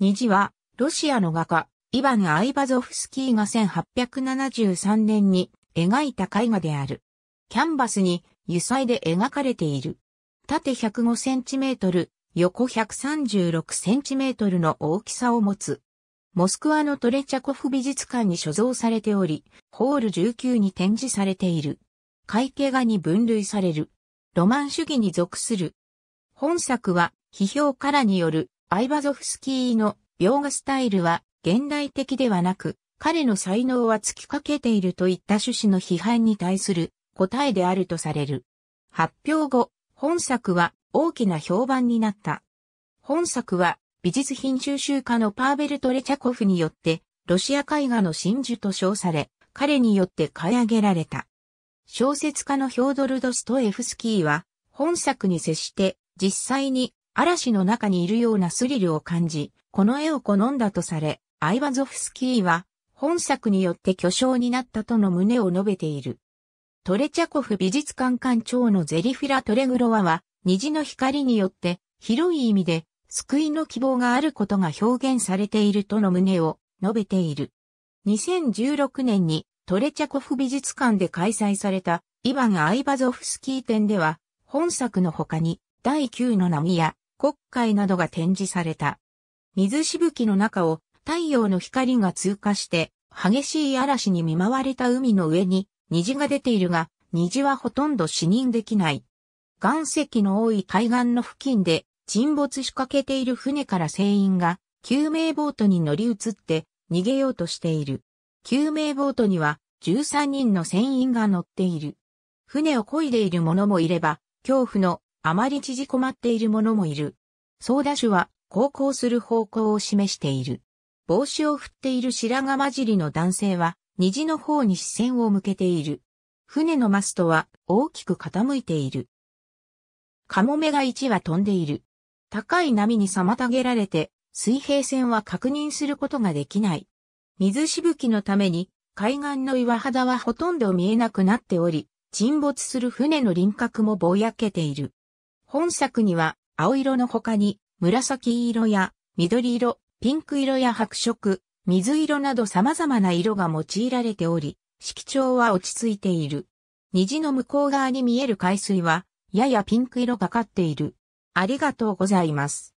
虹は、ロシアの画家、イヴァン・アイバゾフスキーが1873年に描いた絵画である。キャンバスに油彩で描かれている。縦105センチメートル、横136センチメートルの大きさを持つ。モスクワのトレチャコフ美術館に所蔵されており、ホール19に展示されている。会計画に分類される。ロマン主義に属する。本作は、批評からによるアイバゾフスキーの描画スタイルは現代的ではなく、彼の才能は尽きかけているといった趣旨の批判に対する答えであるとされる。発表後、本作は大きな評判になった。本作は美術品収集家のパーベルト・レチャコフによってロシア絵画の真珠と称され、彼によって買い上げられた。小説家のヒョードル・ドストエフスキーは本作に接して実際に嵐の中にいるようなスリルを感じ、この絵を好んだとされ、アイバゾフスキーは、本作によって巨匠になったとの旨を述べている。トレチャコフ美術館館長のゼリフィラ・トレグロワは、虹の光によって、広い意味で、救いの希望があることが表現されているとの旨を述べている。2016年にトレチャコフ美術館で開催されたイヴァン・アイバゾフスキー展では、本作の他に、第9の波や国会などが展示された。水しぶきの中を太陽の光が通過して激しい嵐に見舞われた海の上に虹が出ているが、虹はほとんど視認できない。岩石の多い海岸の付近で沈没しかけている船から船員が救命ボートに乗り移って逃げようとしている。救命ボートには13人の船員が乗っている。船を漕いでいる者もいれば、恐怖のあまり縮こまっている者もいる。操舵手は、航行する方向を示している。帽子を振っている白髪混じりの男性は、虹の方に視線を向けている。船のマストは大きく傾いている。カモメが1羽飛んでいる。高い波に妨げられて、水平線は確認することができない。水しぶきのために、海岸の岩肌はほとんど見えなくなっており、沈没する船の輪郭もぼやけている。本作には、青色の他に、紫色や緑色、ピンク色や白色、水色など様々な色が用いられており、色調は落ち着いている。虹の向こう側に見える海水は、ややピンク色がかっている。ありがとうございます。